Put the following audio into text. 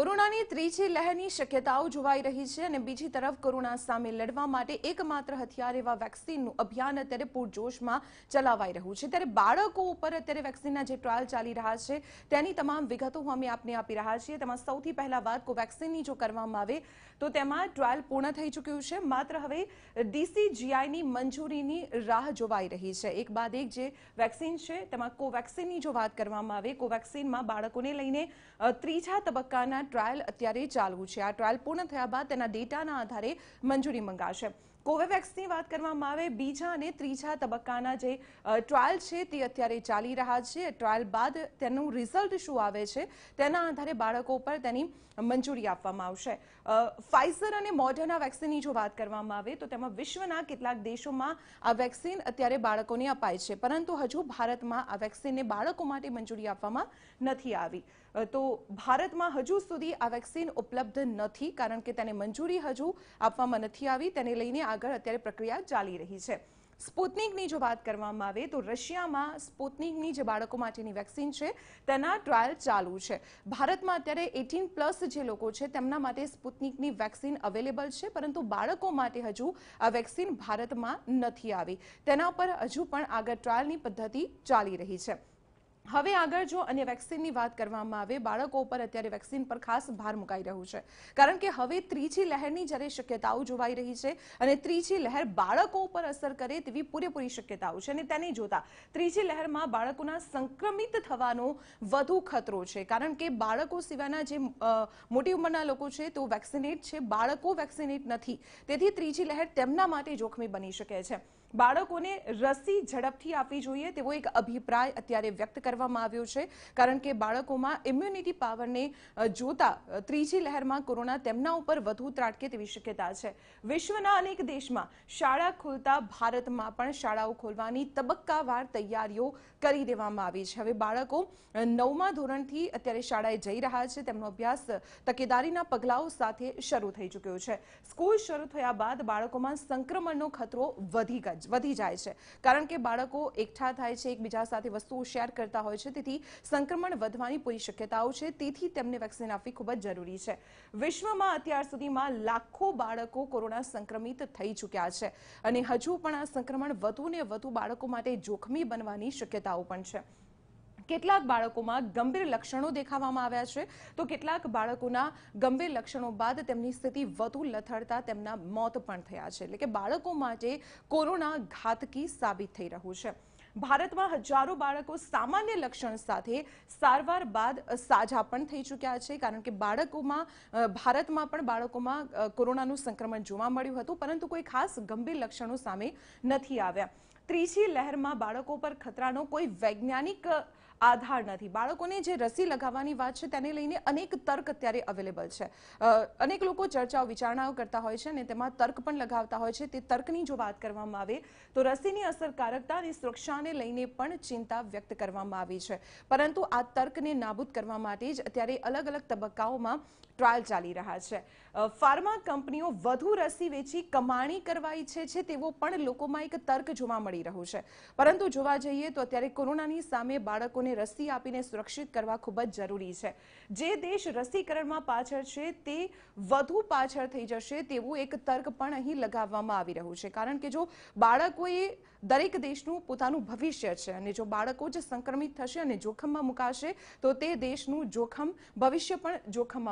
corona ની ત્રીજી લહેરની ક્ષમતાઓ જોવાય રહી છે અને બીજી તરફ કોરોના સામે લડવા માટે એકમાત્ર હથિયાર એવા વેક્સિનનો અભિયાન અત્યારે પૂર જોશમાં ચલાવાઈ રહ્યું છે ત્યારે બાળકો ઉપર અત્યારે વેક્સિનના જે ટ્રાયલ ચાલી રહ્યા છે તેની તમામ વિગતો હું અમે આપને આપી રહ્યા છીએ તેમાં સૌથી પહેલા વાત કોવેક્સિનની જો કરવામાં આવે તો તેમાં ટ્રાયલ પૂર્ણ થઈ ચૂક્યો છે માત્ર હવે DCGI ની મંજૂરીની રાહ જોવાય રહી છે એક બાદ એક જે વેક્સિન છે તેમાં કોવેક્સિનની જો વાત કરવામાં આવે કોવેક્સિનમાં બાળકોને લઈને ત્રીજા તબક્કાના ટ્રાયલ અત્યારે ચાલવું છે આ ટ્રાયલ પૂર્ણ થયા બાદ તેના ડેટાના આધારે મંજૂરી મંગાશે કોવેક્સની વાત કરવામાં આવે બીછા અને ત્રીછા તબક્કાના જે ટ્રાયલ છે તે અત્યારે ચાલી રહ્યો છે ટ્રાયલ બાદ તેનો રિઝલ્ટ શું આવે છે તેના આધારે બાળકો પર તેની મંજૂરી આપવામાં આવશે ફાઈઝર અને મોર્ડના વેક્સિની જો વાત કરવામાં આવે તો તેમાં વિશ્વના કેટલાક દેશોમાં આ વેક્સિન અત્યારે બાળકોને અપાય છે પરંતુ હજુ ભારતમાં આ વેક્સિનને બાળકો માટે મંજૂરી આપવામાં નથી આવી તો ભારતમાં હજુ સુધી આ વેક્સિન ઉપલબ્ધ નથી કારણ કે તેને મંજૂરી હજુ આપવામાં નથી આવી તેને લેઈને આગર અત્યારે પ્રક્રિયા ચાલી રહી છે સ્પુટનિકની જો વાત કરવામાં આવે તો રશિયામાં સ્પુટનિકની જે બાળકો માટેની વેક્સિન છે તેના ટ્રાયલ ચાલી છે ભારતમાં અત્યારે 18 પ્લસ જે લોકો છે તેમના માટે સ્પુટનિકની વેક્સિન अवेलेबल છે પરંતુ બાળકો માટે હજુ આ વેક્સિન ભારતમાં નથી આવી તેના પર હજુ પણ આગળ ટ્રાયલની પદ્ધતિ ચાલી રહી છે હવે આગળ જો અને વેક્સિનની વાત કરવામાં આવે બાળકો પર અત્યારે વેક્સિન પર ખાસ ભાર મુકાઈ રહ્યું છે કારણ કે હવે ત્રીજી લહેરની જ્યારે શક્યતાઓ જોવાઈ રહી છે અને ત્રીજી લહેર બાળકો ઉપર અસર કરે તેવી પૂરેપૂરી શક્યતાઓ છે અને તેને જોતા ત્રીજી લહેરમાં બાળકોના સંક્રમિત થવાનો વધુ ખતરો છે કારણ કે બાળકો સિવાયના જે મોટી ઉંમરના લોકો છે તો વેક્સિનેટ છે બાળકો વેક્સિનેટ નથી તેથી ત્રીજી લહેર તેમના માટે જોખમી બની શકે છે બાળકોને રસી ઝડપથી આપવી જોઈએ તેવો એક અભિપ્રાય અત્યારે વ્યક્ત કરવામાં આવ્યો છે કારણ કે બાળકોમાં ઇમ્યુનિટી પાવરને જોતા ત્રીજી લહેરમાં કોરોના તેમના ઉપર વધુ ત્રાટકે તેવી શક્યતા છે વિશ્વના અનેક દેશમાં શાળા ખોલતા ભારતમાં પણ શાળાઓ ખોલવાની તબક્કાવાર તૈયારીઓ કરી દેવામાં આવી છે હવે બાળકો નવમા ધોરણથી અત્યારે શાળાએ જઈ રહ્યા છે તેમનો અભ્યાસ તકેદારીના પગલાઓ સાથે શરૂ થઈ ચૂક્યો છે સ્કૂલ શરૂ થયા બાદ બાળકોમાં સંક્રમણનો ખતરો વધી ગયો વધી જાય છે કારણ કે બાળકો એકઠા થાય છે એકબીજા સાથે વસ્તુઓ શેર કરતા હોય છે તેથી સંક્રમણ વધવાની પૂરી શક્યતાઓ છે તેથી તેમનું વેક્સિનેશન આપવી ખૂબ જ જરૂરી છે વિશ્વમાં અત્યાર સુધીમાં લાખો બાળકો કોરોના સંક્રમિત થઈ ચૂક્યા છે અને હજુ પણ આ સંક્રમણ વતૂને વતૂ બાળકો માટે જોખમી બનવાની શક્યતાઓ પણ છે કેટલાક બાળકોમાં ગંભીર લક્ષણો દેખાવામાં આવ્યા છે તો કેટલાક બાળકોના ગંભીર લક્ષણો બાદ તેમની સ્થિતિ વધુ લથડતા તેમના મોત પણ થયા છે એટલે કે બાળકો માટે કોરોના ઘાતકી સાબિત થઈ રહ્યું છે ભારતમાં હજારો બાળકો સામાન્ય લક્ષણ સાથે સારવાર બાદ સાજા પણ થઈ ચૂક્યા છે કારણ કે બાળકોમાં ભારતમાં પણ બાળકોમાં કોરોનાનું સંક્રમણ જોવા મળ્યું હતું પરંતુ કોઈ ખાસ ગંભીર લક્ષણો સામે નથી આવ્યા ત્રીજી લહેરમાં બાળકો પર ખતરાનો કોઈ વૈજ્ઞાનિક આધાર હતી બાળકોને જે रस्सी લગાવવાની વાત છે તેના લઈને अनेक તર્ક અત્યારે अवेलेबल છે अनेक લોકો ચર્ચા વિચારણાઓ કરતા હોય છે ને તેમાં તર્ક પણ લગાવતા હોય છે તે તર્કની જો વાત કરવામાં આવે તો रस्सीની અસરકારકતાની સુરક્ષાને લઈને પણ ચિંતા વ્યક્ત કરવામાં આવી છે પરંતુ આ તર્કને નાબૂદ કરવામાં માટે જ અત્યારે અલગ અલગ તબક્કાઓમાં ટ્રાયલ ચાલી રહ્યો છે ફાર્મા કંપનીઓ વધુ रस्सी વેચી કમાણી करवाई છે છે તેવો પણ લોકોમાં એક તર્ક જોવા મળી રહ્યો છે પરંતુ જોવા જોઈએ તો અત્યારે કોરોનાની સામે બાળકો રસી આપીને સુરક્ષિત કરવા ખૂબ જ જરૂરી છે જે દેશ રસીકરણમાં પાછળ છે તે વધુ પાછળ થઈ જશે તેવું એક તર્ક પણ અહીં લગાવવામાં આવી રહ્યો છે કારણ કે જો બાળકો એ દરેક દેશનું પોતાનું ભવિષ્ય છે અને જો બાળકો જ સંક્રમિત થશે અને જોખમમાં મુકાશે તો તે દેશનું જોખમ ભવિષ્ય પણ જોખમ